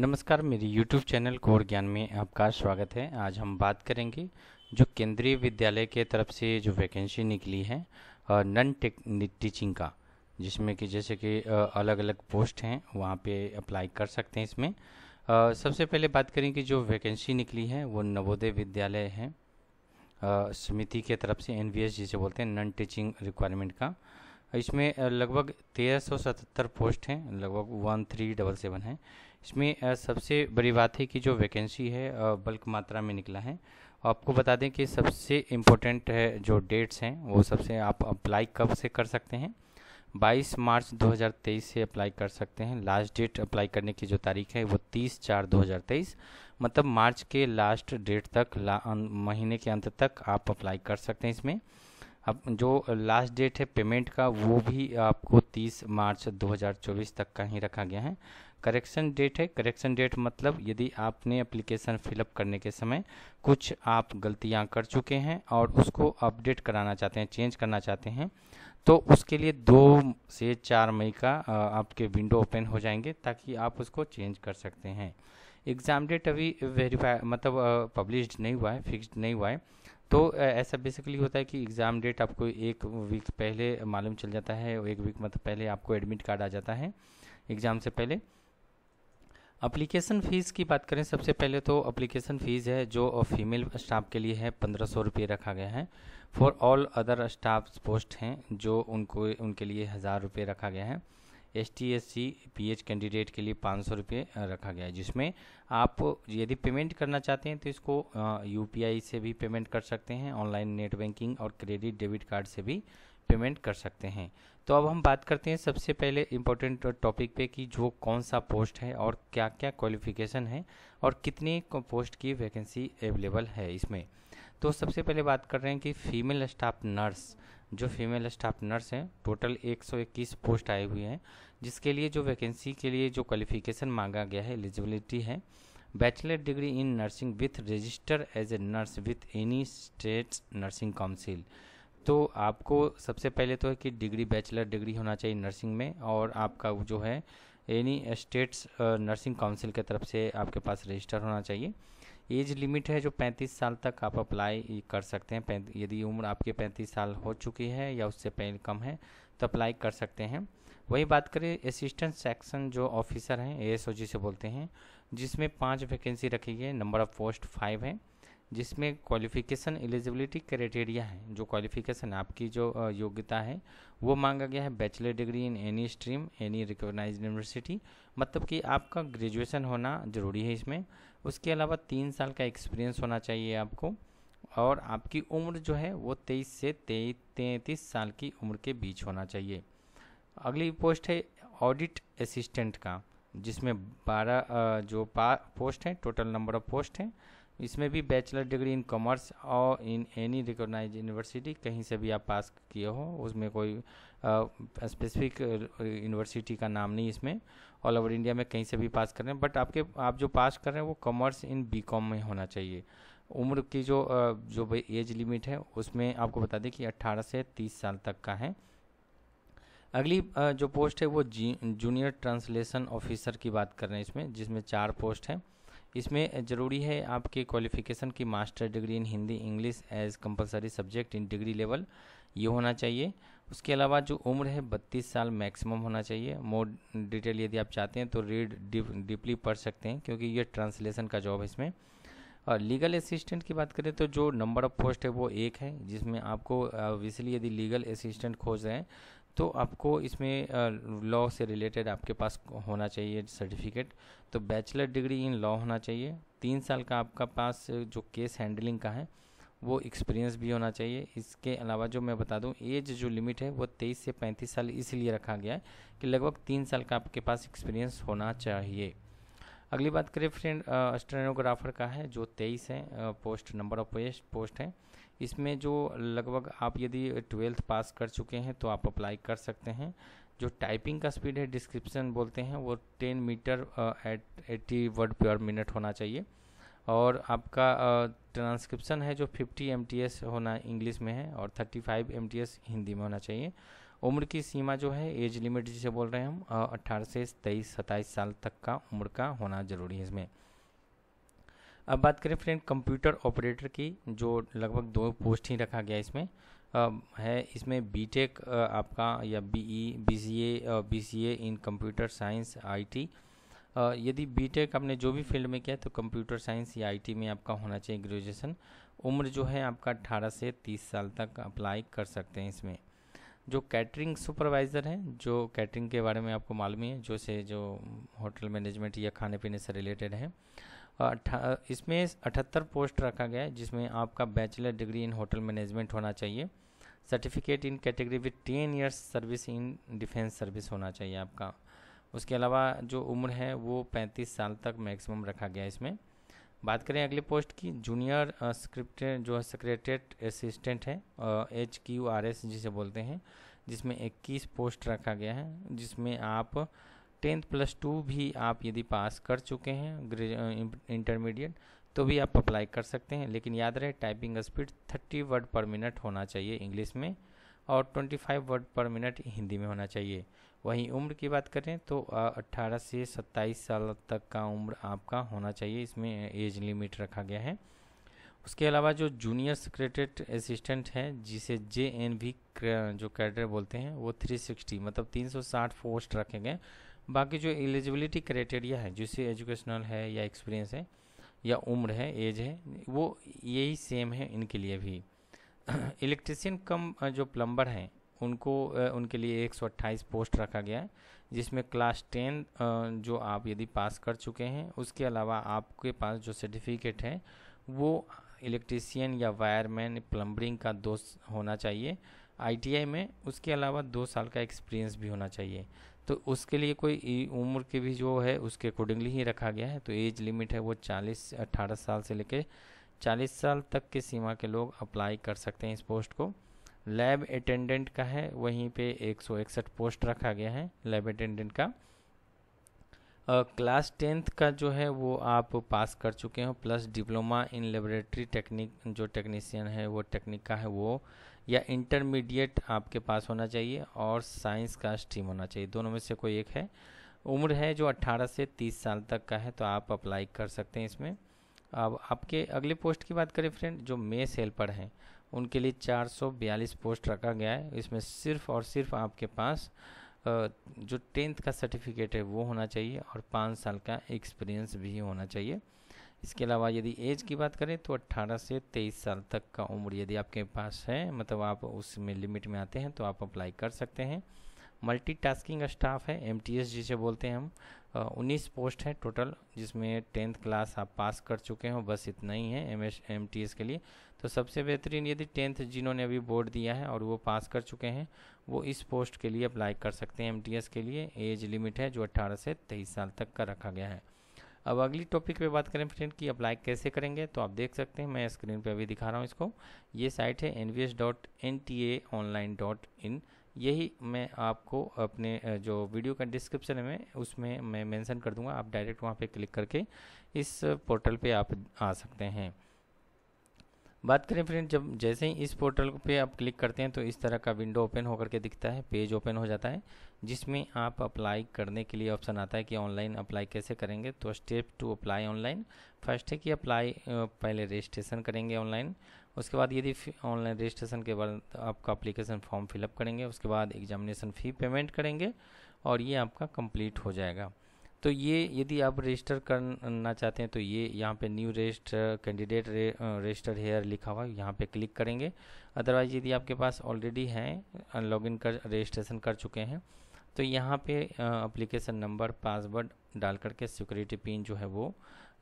नमस्कार मेरी YouTube channel core ज्ञान में आपका स्वागत है आज हम बात करेंगे जो केंद्रीय विद्यालय के तरफ से जो वैकेंसी निकली है नन टेक टीचिंग का जिसमें कि जैसे कि अलग अलग पोस्ट हैं वहाँ पे अप्लाई कर सकते हैं इसमें सबसे पहले बात करें कि जो वैकेंसी निकली है वो नवोदय विद्यालय है समिति के तरफ से एन जिसे बोलते हैं नन टीचिंग रिक्वायरमेंट का इसमें लगभग तेरह सौ सतहत्तर पोस्ट हैं लगभग वन थ्री डबल सेवन है इसमें सबसे बड़ी बात है कि जो वैकेंसी है बल्क मात्रा में निकला है आपको बता दें कि सबसे इम्पोर्टेंट है जो डेट्स हैं वो सबसे आप अप्लाई कब से कर सकते हैं 22 मार्च 2023 से अप्लाई कर सकते हैं लास्ट डेट अप्लाई करने की जो तारीख है वो 30 चार 2023 मतलब मार्च के लास्ट डेट तक ला, महीने के अंत तक आप अप्लाई कर सकते हैं इसमें अब जो लास्ट डेट है पेमेंट का वो भी आपको 30 मार्च 2024 तक का ही रखा गया है करेक्शन डेट है करेक्शन डेट मतलब यदि आपने अप्लीकेशन फिलअप करने के समय कुछ आप गलतियां कर चुके हैं और उसको अपडेट कराना चाहते हैं चेंज करना चाहते हैं तो उसके लिए दो से चार मई का आपके विंडो ओपन हो जाएंगे ताकि आप उसको चेंज कर सकते हैं एग्ज़ाम डेट अभी वेरीफाई मतलब पब्लिश नहीं हुआ है फिक्स्ड नहीं हुआ है तो ऐसा बेसिकली होता है कि एग्ज़ाम डेट आपको एक वीक पहले मालूम चल जाता है एक वीक मतलब पहले आपको एडमिट कार्ड आ जाता है एग्ज़ाम से पहले अप्लीकेशन फ़ीस की बात करें सबसे पहले तो अप्लीकेशन फ़ीस है जो फीमेल स्टाफ के लिए है पंद्रह सौ रुपये रखा गया है for all other staff post हैं जो उनको उनके लिए हज़ार रुपये रखा गया है S T S C P H candidate के लिए पाँच सौ रुपये रखा गया है जिसमें आप यदि पेमेंट करना चाहते हैं तो इसको यू पी आई से भी पेमेंट कर सकते हैं ऑनलाइन नेट बैंकिंग और क्रेडिट डेबिट कार्ड से भी पेमेंट कर सकते हैं तो अब हम बात करते हैं सबसे पहले इम्पोर्टेंट टॉपिक पे कि जो कौन सा पोस्ट है और क्या क्या क्वालिफिकेशन है और कितने पोस्ट की वैकेंसी अवेलेबल है इसमें तो सबसे पहले बात कर रहे हैं कि फीमेल स्टाफ नर्स जो फीमेल स्टाफ नर्स हैं टोटल 121 पोस्ट आए हुए हैं जिसके लिए जो वैकेंसी के लिए जो क्वालिफिकेशन मांगा गया है एलिजिबिलिटी है bachelor degree in nursing with register as a nurse with any state nursing council तो आपको सबसे पहले तो है कि डिग्री बैचलर डिग्री होना चाहिए नर्सिंग में और आपका जो है एनी स्टेट्स नर्सिंग काउंसिल के तरफ से आपके पास रजिस्टर होना चाहिए एज लिमिट है जो 35 साल तक आप अप्लाई कर सकते हैं यदि उम्र आपके 35 साल हो चुकी है या उससे पहले कम है तो अप्लाई कर सकते हैं वही बात करें असिस्टेंट सेक्शन जो ऑफिसर हैं ए से बोलते हैं जिसमें पाँच वैकेंसी रखी है नंबर ऑफ़ पोस्ट फाइव है जिसमें क्वालिफिकेशन एलिजिबिलिटी क्राइटेरिया है जो क्वालिफिकेशन आपकी जो योग्यता है वो मांगा गया है bachelor degree in any stream any recognise university मतलब कि आपका ग्रेजुएशन होना ज़रूरी है इसमें उसके अलावा तीन साल का एक्सपीरियंस होना चाहिए आपको और आपकी उम्र जो है वो तेईस से तैंतीस साल की उम्र के बीच होना चाहिए अगली पोस्ट है ऑडिट असिस्टेंट का जिसमें बारह जो पा पोस्ट हैं टोटल नंबर ऑफ पोस्ट हैं इसमें भी बैचलर डिग्री इन कॉमर्स और इन एनी रिकॉग्नाइज यूनिवर्सिटी कहीं से भी आप पास किए हो उसमें कोई स्पेसिफिक यूनिवर्सिटी का नाम नहीं इसमें ऑल ओवर इंडिया में कहीं से भी पास कर रहे हैं बट आपके आप जो पास कर रहे हैं वो कॉमर्स इन बी में होना चाहिए उम्र की जो जो एज लिमिट है उसमें आपको बता दें कि अट्ठारह से तीस साल तक का है अगली जो पोस्ट है वो जूनियर ट्रांसलेशन ऑफिसर की बात कर रहे हैं इसमें जिसमें चार पोस्ट हैं इसमें ज़रूरी है आपके क्वालिफिकेशन की master degree in Hindi English as compulsory subject in degree level ये होना चाहिए उसके अलावा जो उम्र है बत्तीस साल मैक्सिमम होना चाहिए मोर डिटेल यदि आप चाहते हैं तो रीड डीपली पढ़ सकते हैं क्योंकि ये ट्रांसलेशन का जॉब है इसमें और लीगल असिस्टेंट की बात करें तो जो नंबर ऑफ पोस्ट है वो एक है जिसमें आपको इसलिए यदि लीगल असिस्टेंट खोज रहे हैं तो आपको इसमें लॉ से रिलेटेड आपके पास होना चाहिए सर्टिफिकेट तो बैचलर डिग्री इन लॉ होना चाहिए तीन साल का आपका पास जो केस हैंडलिंग का है वो एक्सपीरियंस भी होना चाहिए इसके अलावा जो मैं बता दूं एज जो लिमिट है वो तेईस से पैंतीस साल इसलिए रखा गया है कि लगभग तीन साल का आपके पास एक्सपीरियंस होना चाहिए अगली बात करें फ्रेंड स्टेनोग्राफर का है जो तेईस है post number of post post है इसमें जो लगभग आप यदि ट्वेल्थ पास कर चुके हैं तो आप अप्लाई कर सकते हैं जो टाइपिंग का स्पीड है डिस्क्रिप्शन बोलते हैं वो ten metre at eighty word per minute होना चाहिए और आपका ट्रांसक्रिप्शन है जो 50 एम होना इंग्लिश में है और 35 एम हिंदी में होना चाहिए उम्र की सीमा जो है एज लिमिट जिसे बोल रहे हैं हम अट्ठारह से तेईस सत्ताईस साल तक का उम्र का होना ज़रूरी है इसमें अब बात करें फ्रेंड कंप्यूटर ऑपरेटर की जो लगभग दो पोस्ट ही रखा गया इसमें आ, है इसमें बीटेक आपका या BE BCA BCA in computer science IT यदि बीटेक आपने जो भी फील्ड में किया तो कंप्यूटर साइंस या आईटी में आपका होना चाहिए ग्रेजुएशन उम्र जो है आपका 18 से 30 साल तक अप्लाई कर सकते हैं इसमें जो कैटरिंग सुपरवाइज़र हैं जो कैटरिंग के बारे में आपको मालूम है जो से जो होटल मैनेजमेंट या खाने पीने से रिलेटेड है इसमें अठहत्तर पोस्ट रखा गया है जिसमें आपका bachelor degree in hotel management होना चाहिए certificate in category with ten years service in defence service होना चाहिए आपका उसके अलावा जो उम्र है वो पैंतीस साल तक मैक्सिमम रखा गया है इसमें बात करें अगले पोस्ट की जूनियर स्क्रिप्ट जो है सेक्रेटेट असिस्टेंट है एच क्यू आर एस जिसे बोलते हैं जिसमें इक्कीस पोस्ट रखा गया है जिसमें आप टेंथ प्लस टू भी आप यदि पास कर चुके हैं इंटरमीडिएट तो भी आप अप्लाई कर सकते हैं लेकिन याद रहे typing speed thirty word per minute होना चाहिए इंग्लिश में और 25 वर्ड पर मिनट हिंदी में होना चाहिए वहीं उम्र की बात करें तो 18 से 27 साल तक का उम्र आपका होना चाहिए इसमें एज लिमिट रखा गया है उसके अलावा जो जूनियर सेक्रेटरेट असिस्टेंट हैं जिसे जे एन वी जो कैडर बोलते हैं वो 360 मतलब 360 पोस्ट रखे गए बाकी जो एलिजिबिलिटी क्राइटेरिया है जिससे एजुकेशनल है या एक्सपीरियंस है या उम्र है एज है वो यही सेम है इनके लिए भी इलेक्ट्रिशियन कम जो प्लम्बर हैं उनको उनके लिए 128 पोस्ट रखा गया है जिसमें क्लास टेन जो आप यदि पास कर चुके हैं उसके अलावा आपके पास जो सर्टिफिकेट है वो इलेक्ट्रिशियन या वायरमैन प्लम्बरिंग का दोस्त होना चाहिए आईटीआई में उसके अलावा दो साल का एक्सपीरियंस भी होना चाहिए तो उसके लिए कोई उम्र की भी जो है उसके अकॉर्डिंगली ही रखा गया है तो एज लिमिट है वो चालीस अट्ठारह साल से लेकर चालीस साल तक की सीमा के लोग अप्लाई कर सकते हैं इस पोस्ट को लैब अटेंडेंट का है वहीं पे एक सौ इकसठ पोस्ट रखा गया है लैब अटेंडेंट का क्लास टेंथ का जो है वो आप पास कर चुके हो plus diploma in laboratory technique जो टेक्नीशियन है वो टेक्निक का है वो या इंटरमीडिएट आपके पास होना चाहिए और साइंस का स्ट्रीम होना चाहिए दोनों में से कोई एक है उम्र है जो 18 से 30 साल तक का है तो आप अप्लाई कर सकते हैं इसमें अब आपके अगले पोस्ट की बात करें फ्रेंड जो मेस हेल्पर हैं उनके लिए 442 पोस्ट रखा गया है इसमें सिर्फ और सिर्फ आपके पास जो टेंथ का सर्टिफिकेट है वो होना चाहिए और पाँच साल का एक्सपीरियंस भी होना चाहिए इसके अलावा यदि एज की बात करें तो 18 से 23 साल तक का उम्र यदि आपके पास है मतलब आप उसमें लिमिट में आते हैं तो आप अप्लाई कर सकते हैं मल्टीटास्किंग स्टाफ है एम जिसे बोलते हैं हम उन्नीस पोस्ट हैं टोटल जिसमें टेंथ क्लास आप पास कर चुके हो बस इतना ही है M S M T S के लिए तो सबसे बेहतरीन यदि टेंथ जिन्होंने अभी बोर्ड दिया है और वो पास कर चुके हैं वो इस पोस्ट के लिए अप्लाई कर सकते हैं एम टी एस के लिए एज लिमिट है जो अट्ठारह से तेईस साल तक का रखा गया है अब अगली टॉपिक पे बात करें फ्रेंड कि अप्लाई कैसे करेंगे तो आप देख सकते हैं मैं स्क्रीन पे अभी दिखा रहा हूँ इसको ये साइट है N V S dot N T A online dot in यही मैं आपको अपने जो वीडियो का डिस्क्रिप्शन में उसमें मैं मेंशन कर दूंगा आप डायरेक्ट वहाँ पे क्लिक करके इस पोर्टल पे आप आ सकते हैं बात करें फ्रेंड जब जैसे ही इस पोर्टल पे आप क्लिक करते हैं तो इस तरह का विंडो ओपन होकर के दिखता है पेज ओपन हो जाता है जिसमें आप अप्लाई करने के लिए ऑप्शन आता है कि ऑनलाइन अप्लाई कैसे करेंगे तो step two apply online first है कि अप्लाई पहले रजिस्ट्रेशन करेंगे ऑनलाइन उसके बाद यदि ऑनलाइन रजिस्ट्रेशन के बाद आपका अप्लीकेशन फॉर्म फिलअप करेंगे उसके बाद एग्जामिनेशन फ़ी पेमेंट करेंगे और ये आपका कंप्लीट हो जाएगा तो ये यदि आप रजिस्टर करना चाहते हैं तो ये यहाँ पे new register candidate register here लिखा हुआ है यहाँ पे क्लिक करेंगे अदरवाइज़ यदि आपके पास ऑलरेडी हैं लॉगिन कर रजिस्ट्रेशन कर चुके हैं तो यहाँ पे अप्लीकेशन नंबर पासवर्ड डाल करके सिक्योरिटी पिन जो है वो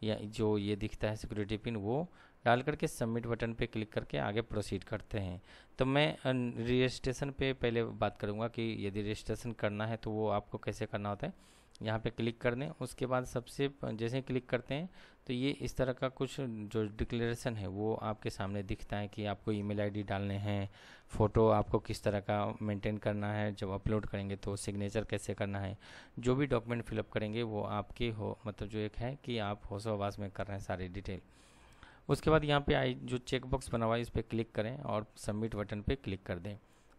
या जो ये दिखता है सिक्योरिटी पिन वो डाल करके सबमिट बटन पे क्लिक करके आगे प्रोसीड करते हैं तो मैं रजिस्ट्रेशन पे पहले बात करूँगा कि यदि रजिस्ट्रेशन करना है तो वो आपको कैसे करना होता है यहाँ पे क्लिक कर दें उसके बाद सबसे जैसे क्लिक करते हैं तो ये इस तरह का कुछ जो डिक्लेरेशन है वो आपके सामने दिखता है कि आपको ईमेल आईडी डालने हैं फ़ोटो आपको किस तरह का मेंटेन करना है जब अपलोड करेंगे तो सिग्नेचर कैसे करना है जो भी डॉक्यूमेंट फिलअप करेंगे वो आपके हो मतलब जो एक है कि आप होशो आवास में कर रहे हैं सारी डिटेल उसके बाद यहाँ पर आई जो चेकबॉक्स बना हुआ है इस पर क्लिक करें और सबमिट बटन पर क्लिक कर दें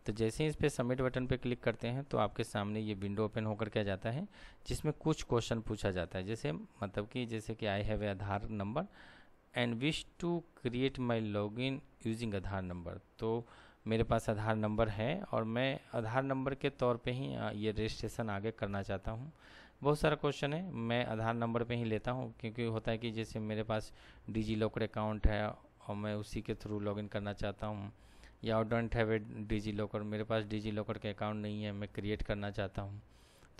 तो जैसे ही इस पर सबमिट बटन पर क्लिक करते हैं तो आपके सामने ये विंडो ओपन होकर क्या जाता है जिसमें कुछ क्वेश्चन पूछा जाता है जैसे मतलब कि जैसे कि I have Aadhaar number and wish to create my log in using Aadhaar number तो मेरे पास आधार नंबर है और मैं आधार नंबर के तौर पे ही ये रजिस्ट्रेशन आगे करना चाहता हूँ बहुत सारा क्वेश्चन है मैं आधार नंबर पे ही लेता हूँ क्योंकि होता है कि जैसे मेरे पास डिजी लॉकर अकाउंट है और मैं उसी के थ्रू लॉगिन करना चाहता हूँ या don't have a DigiLocker मेरे पास डिजी लॉकर के अकाउंट नहीं है मैं क्रिएट करना चाहता हूँ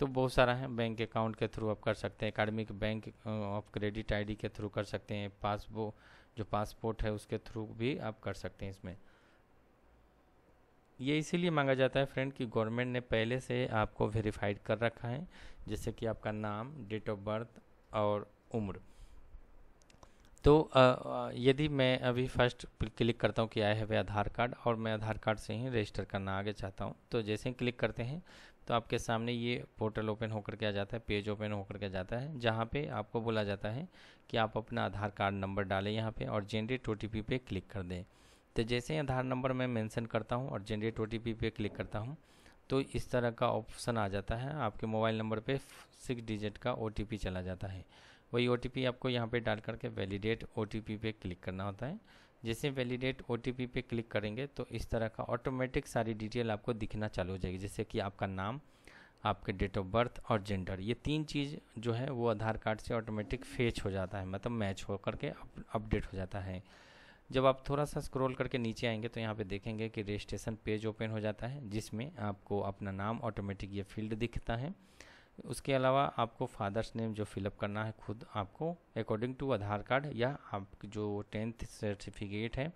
तो बहुत सारा है बैंक अकाउंट के थ्रू आप कर सकते हैं academic bank of credit ID के थ्रू कर सकते हैं पासबुक जो पासपोर्ट है उसके थ्रू भी आप कर सकते हैं इसमें ये इसीलिए मांगा जाता है फ्रेंड कि गवर्नमेंट ने पहले से आपको वेरीफाइड कर रखा है जैसे कि आपका नाम डेट ऑफ बर्थ और उम्र तो यदि मैं अभी फर्स्ट क्लिक करता हूँ कि आए हैवे आधार कार्ड और मैं आधार कार्ड से ही रजिस्टर करना आगे चाहता हूँ तो जैसे ही क्लिक करते हैं तो आपके सामने ये पोर्टल ओपन होकर के आ जाता है पेज ओपन होकर के आ जाता है जहाँ पे आपको बोला जाता है कि आप अपना आधार कार्ड नंबर डालें यहाँ पे और जेनरेट ओ टी पे क्लिक कर दें तो जैसे ही आधार नंबर मैं मेंशन करता हूँ और जेनरेट ओ टी पे क्लिक करता हूँ तो इस तरह का ऑप्शन आ जाता है आपके मोबाइल नंबर पर सिक्स डिजिट का ओ चला जाता है वही ओ आपको यहाँ पे डाल करके वैलिडेट ओ पे क्लिक करना होता है जैसे वैलिडेट ओ पे क्लिक करेंगे तो इस तरह का ऑटोमेटिक सारी डिटेल आपको दिखना चालू हो जाएगी जैसे कि आपका नाम आपके डेट ऑफ बर्थ और जेंडर ये तीन चीज़ जो है वो आधार कार्ड से ऑटोमेटिक फेच हो जाता है मतलब मैच हो करके अपडेट हो जाता है जब आप थोड़ा सा स्क्रॉल करके नीचे आएंगे तो यहाँ पे देखेंगे कि रजिस्ट्रेशन पेज ओपन हो जाता है जिसमें आपको अपना नाम ऑटोमेटिक ये फील्ड दिखता है उसके अलावा आपको फादर्स नेम जो फिलअप करना है खुद आपको अकॉर्डिंग टू आधार कार्ड या आप जो टेंथ सर्टिफिकेट है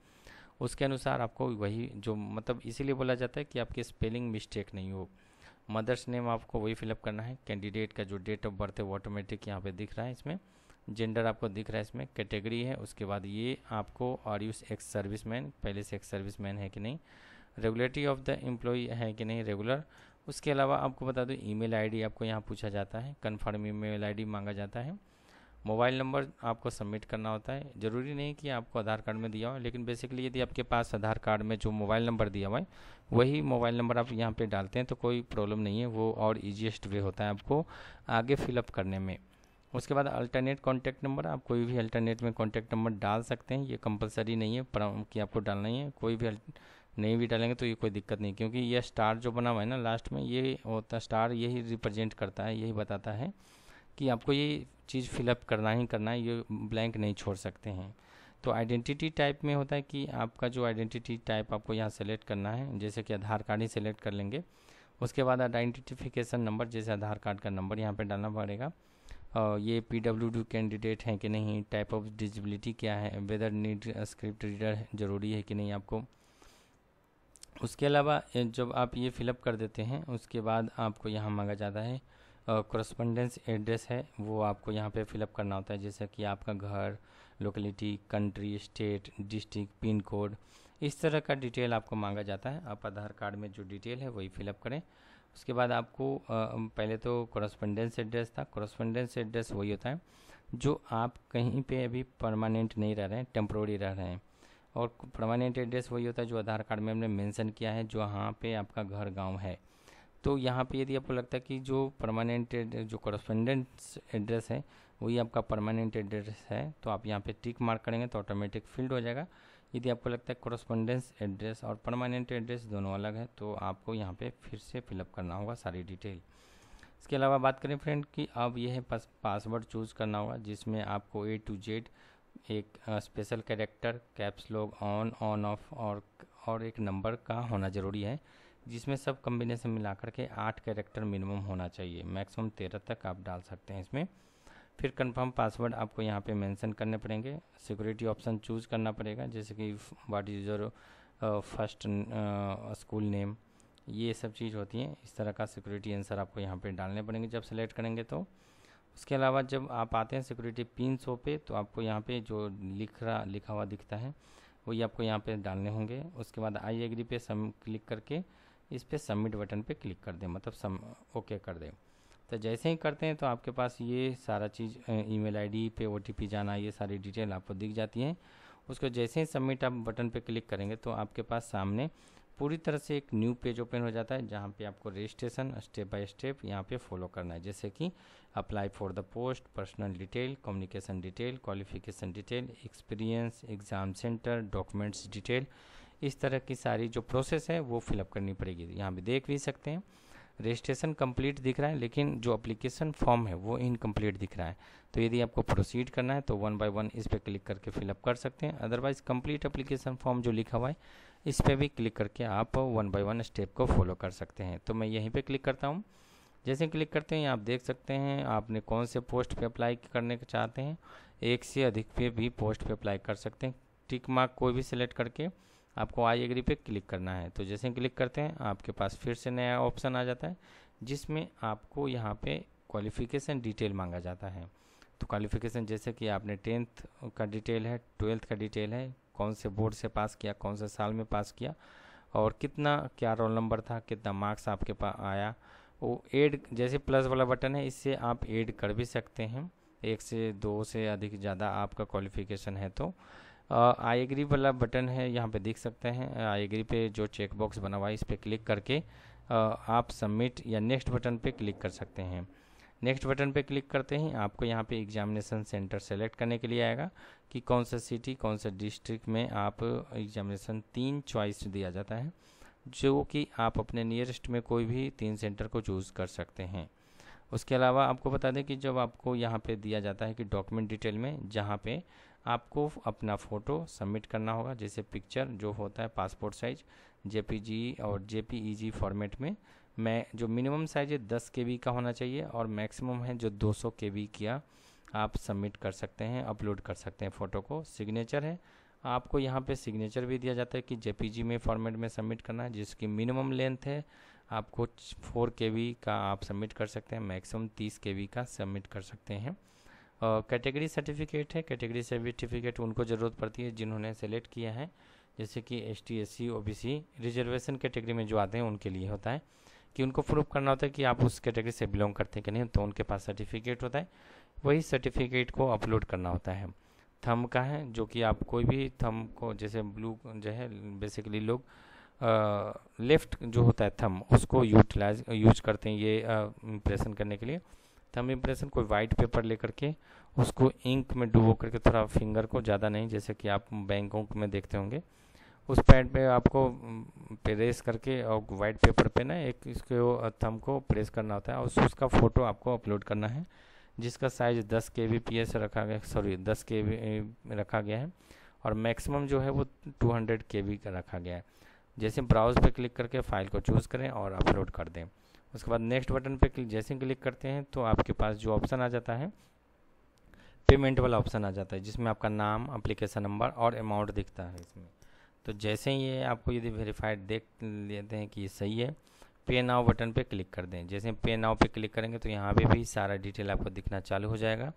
उसके अनुसार आपको वही जो मतलब इसीलिए बोला जाता है कि आपकी स्पेलिंग मिस्टेक नहीं हो मदर्स नेम आपको वही फिलअप करना है कैंडिडेट का जो डेट ऑफ बर्थ है वो ऑटोमेटिक यहाँ पे दिख रहा है इसमें जेंडर आपको दिख रहा है इसमें कैटेगरी है उसके बाद ये आपको are you ex service man पहले से एक्स सर्विस मैन है कि नहीं रेगुलेटरी ऑफ द एम्प्लॉय है कि नहीं रेगुलर उसके अलावा आपको बता दूँ ईमेल आईडी आपको यहाँ पूछा जाता है कन्फर्म ईमेल आईडी मांगा जाता है मोबाइल नंबर आपको सबमिट करना होता है ज़रूरी नहीं कि आपको आधार कार्ड में दिया हो लेकिन बेसिकली यदि आपके पास आधार कार्ड में जो मोबाइल नंबर दिया हुआ है वही मोबाइल नंबर आप यहाँ पे डालते हैं तो कोई प्रॉब्लम नहीं है वो और ईजिएस्ट वे होता है आपको आगे फिलअप करने में उसके बाद अल्टरनेट कॉन्टैक्ट नंबर आप कोई भी अल्टरनेट में कॉन्टैक्ट नंबर डाल सकते हैं ये कंपलसरी नहीं है कि आपको डालना ही है कोई भी नहीं भी डालेंगे तो ये कोई दिक्कत नहीं क्योंकि ये स्टार जो बना हुआ है ना लास्ट में ये होता स्टार यही रिप्रेजेंट करता है यही बताता है कि आपको ये चीज़ फिलअप करना ही करना है ये ब्लैंक नहीं छोड़ सकते हैं तो आइडेंटिटी टाइप में होता है कि आपका जो आइडेंटिटी टाइप आपको यहाँ सेलेक्ट करना है जैसे कि आधार कार्ड ही सेलेक्ट कर लेंगे उसके बाद आइडेंटिफिकेशन नंबर जैसे आधार कार्ड का नंबर यहाँ पर डालना पड़ेगा और ये पी डब्ल्यू डी कैंडिडेट हैं कि नहीं टाइप ऑफ डिजिबिलिटी क्या है वेदर नीड स्क्रिप्ट रीडर जरूरी है कि नहीं आपको उसके अलावा जब आप ये फिलअप कर देते हैं उसके बाद आपको यहाँ मांगा जाता है कॉरस्पेंडेंस एड्रेस है वो आपको यहाँ पे फिलअप करना होता है जैसे कि आपका घर locality country state district pin code इस तरह का डिटेल आपको मांगा जाता है आप आधार कार्ड में जो डिटेल है वही फिलअप करें उसके बाद आपको आ, पहले तो करस्पॉन्डेंस एड्रेस था कॉरस्पेंडेंस एड्रेस वही होता है जो आप कहीं पे अभी परमानेंट नहीं रह रहे हैं टेम्प्रोरी रह रहे हैं और परमानेंट एड्रेस वही होता है जो आधार कार्ड में हमने मेंशन किया है जो यहाँ पे आपका घर गांव है तो यहाँ पे यदि आपको लगता है कि जो परमानेंट जो करस्पेंडेंट्स एड्रेस है वही आपका परमानेंट एड्रेस है तो आप यहाँ पे टिक मार्क करेंगे तो ऑटोमेटिक फील्ड हो जाएगा यदि आपको लगता है करस्पेंडेंस एड्रेस और परमानेंट एड्रेस दोनों अलग है तो आपको यहाँ पर फिर से फिलअप करना होगा सारी डिटेल इसके अलावा बात करें फ्रेंड कि अब यह पासवर्ड चूज़ करना होगा जिसमें आपको ए टू जेड एक special character caps lock on on off और और एक नंबर का होना ज़रूरी है जिसमें सब कम्बिनेशन मिलाकर के आठ कैरेक्टर मिनिमम होना चाहिए मैक्सिमम तेरह तक आप डाल सकते हैं इसमें फिर कंफर्म पासवर्ड आपको यहाँ पे मेंशन करने पड़ेंगे सिक्योरिटी ऑप्शन चूज़ करना पड़ेगा जैसे कि what is your first school name ये सब चीज़ होती हैं इस तरह का सिक्योरिटी आंसर आपको यहाँ पे डालने पड़ेंगे जब सेलेक्ट करेंगे तो उसके अलावा जब आप आते हैं सिक्योरिटी पिन सो पे तो आपको यहाँ पे जो लिख रहा लिखा हुआ दिखता है वही आपको यहाँ पे डालने होंगे उसके बाद आई एग्री पे सब क्लिक करके इस पर सबमिट बटन पे क्लिक कर दें मतलब सम ओके कर दें तो जैसे ही करते हैं तो आपके पास ये सारा चीज़ ईमेल आईडी पे ओटीपी जाना ये सारी डिटेल आपको दिख जाती है उसको जैसे ही सबमिट आप बटन पे क्लिक करेंगे तो आपके पास सामने पूरी तरह से एक न्यू पेज ओपन हो जाता है जहाँ पे आपको रजिस्ट्रेशन स्टेप बाय स्टेप यहाँ पे फॉलो करना है जैसे कि apply for the post personal detail communication detail qualification detail experience exam centre documents detail इस तरह की सारी जो प्रोसेस है वो फिलअप करनी पड़ेगी यहाँ भी देख भी सकते हैं रजिस्ट्रेशन कंप्लीट दिख रहा है लेकिन जो अप्लीकेशन फॉर्म है वो इनकम्प्लीट दिख रहा है तो यदि आपको प्रोसीड करना है तो वन बाय वन इस पर क्लिक करके फिलअप कर सकते हैं अदरवाइज़ कंप्लीट अप्लीकेशन फॉर्म जो लिखा हुआ है इस पर भी क्लिक करके आप वन बाई वन स्टेप को फॉलो कर सकते हैं तो मैं यहीं पे क्लिक करता हूँ जैसे क्लिक करते हैं आप देख सकते हैं आपने कौन से पोस्ट पे अप्लाई करने के चाहते हैं एक से अधिक पे भी पोस्ट पे अप्लाई कर सकते हैं टिक मार्क कोई भी सिलेक्ट करके आपको आई एग्री पे क्लिक करना है तो जैसे क्लिक करते हैं आपके पास फिर से नया ऑप्शन आ जाता है जिसमें आपको यहाँ पे क्वालिफिकेशन डिटेल मांगा जाता है तो क्वालिफिकेशन जैसे कि आपने टेंथ का डिटेल है ट्वेल्थ का डिटेल है कौन से बोर्ड से पास किया कौन से साल में पास किया और कितना क्या रोल नंबर था कितना मार्क्स आपके पास आया वो ऐड जैसे प्लस वाला बटन है इससे आप ऐड कर भी सकते हैं एक से दो से अधिक ज़्यादा आपका क्वालिफिकेशन है तो आई एग्री वाला बटन है यहाँ पे देख सकते हैं आई एग्री पे जो चेक बॉक्स बना हुआ है इस पर क्लिक करके आ, आप सबमिट या नेक्स्ट बटन पे क्लिक कर सकते हैं नेक्स्ट बटन पे क्लिक करते ही आपको यहाँ पे एग्जामिनेशन सेंटर सेलेक्ट करने के लिए आएगा कि कौन सा सिटी कौन सा डिस्ट्रिक्ट में आप एग्जामिनेशन तीन चॉइस दिया जाता है जो कि आप अपने नियरेस्ट में कोई भी तीन सेंटर को चूज़ कर सकते हैं उसके अलावा आपको बता दें कि जब आपको यहाँ पे दिया जाता है कि डॉक्यूमेंट डिटेल में जहाँ पे आपको अपना फ़ोटो सबमिट करना होगा जैसे पिक्चर जो होता है पासपोर्ट साइज जेपीजी और जेपीईजी फॉर्मेट में मैं जो मिनिमम साइज है दस के बी का होना चाहिए और मैक्सिमम है जो दो सौ के बी किया आप सबमिट कर सकते हैं अपलोड कर सकते हैं फ़ोटो को सिग्नेचर है आपको यहाँ पे सिग्नेचर भी दिया जाता है कि जेपीजी में फॉर्मेट में सबमिट करना है जिसकी मिनिमम लेंथ है आपको फोर के बी का आप सबमिट कर सकते हैं मैक्सिमम तीस के बी का सबमिट कर सकते हैं कैटेगरी सर्टिफिकेट है कैटेगरी सर्टिफिकेट उनको ज़रूरत पड़ती है जिन्होंने सेलेक्ट किया है जैसे कि S T S C O B C reservation category में जो आते हैं उनके लिए होता है कि उनको प्रूफ करना होता है कि आप उस कैटेगरी से बिलोंग करते हैं कि नहीं तो उनके पास सर्टिफिकेट होता है वही सर्टिफिकेट को अपलोड करना होता है थम का है जो कि आप कोई भी थम को जैसे ब्लू जो है बेसिकली लोग लेफ़्ट जो होता है थम उसको यूटिलाइज यूज करते हैं ये इम्प्रेशन करने के लिए थम इम्प्रेशन कोई वाइट पेपर लेकर के उसको इंक में डुबो करके थोड़ा फिंगर को ज़्यादा नहीं जैसे कि आप बैंकों में देखते होंगे उस पैड पे आपको प्रेस करके और वाइट पेपर पे ना एक इसके थम को प्रेस करना होता है और उसका फ़ोटो आपको अपलोड करना है जिसका साइज़ 10 के बी पी एस रखा गया सॉरी 10 के बी रखा गया है और मैक्सिमम जो है वो 200 के बी का रखा गया है जैसे ब्राउज पे क्लिक करके फ़ाइल को चूज़ करें और अपलोड कर दें उसके बाद नेक्स्ट बटन पे क्लिक जैसे क्लिक करते हैं तो आपके पास जो ऑप्शन आ जाता है पेमेंट वाला ऑप्शन आ जाता है जिसमें आपका नाम अप्लीकेशन नंबर और अमाउंट दिखता है इसमें तो जैसे ही ये आपको यदि वेरीफाइड देख लेते हैं कि ये सही है पे नाव बटन पे क्लिक कर दें जैसे पे नाव पे क्लिक करेंगे तो यहाँ पे भी सारा डिटेल आपको दिखना चालू हो जाएगा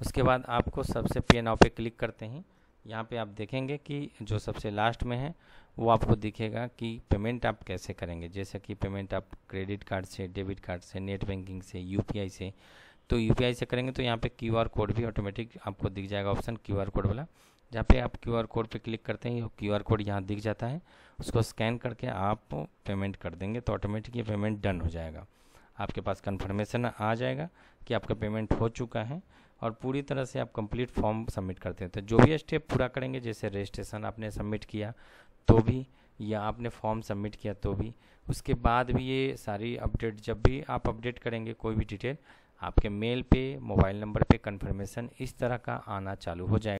उसके बाद आपको सबसे पे नाव पे क्लिक करते हैं यहाँ पे आप देखेंगे कि जो सबसे लास्ट में है वो आपको दिखेगा कि पेमेंट आप कैसे करेंगे जैसे कि पेमेंट आप क्रेडिट कार्ड से डेबिट कार्ड से नेट बैंकिंग से यू से तो यू से करेंगे तो यहाँ पर क्यू कोड भी ऑटोमेटिक आपको दिख जाएगा ऑप्शन क्यू कोड वाला जहाँ पे आप क्यू आर कोड पर क्लिक करते हैं क्यू आर कोड यहाँ दिख जाता है उसको स्कैन करके आप पेमेंट कर देंगे तो ऑटोमेटिक ये पेमेंट डन हो जाएगा आपके पास कन्फर्मेशन आ जाएगा कि आपका पेमेंट हो चुका है और पूरी तरह से आप कंप्लीट फॉर्म सबमिट करते हैं तो जो भी स्टेप पूरा करेंगे जैसे रजिस्ट्रेशन आपने सबमिट किया तो भी या आपने फॉर्म सबमिट किया तो भी उसके बाद भी ये सारी अपडेट जब भी आप अपडेट करेंगे कोई भी डिटेल आपके मेल पे मोबाइल नंबर पे कंफर्मेशन इस तरह का आना चालू हो जाएगा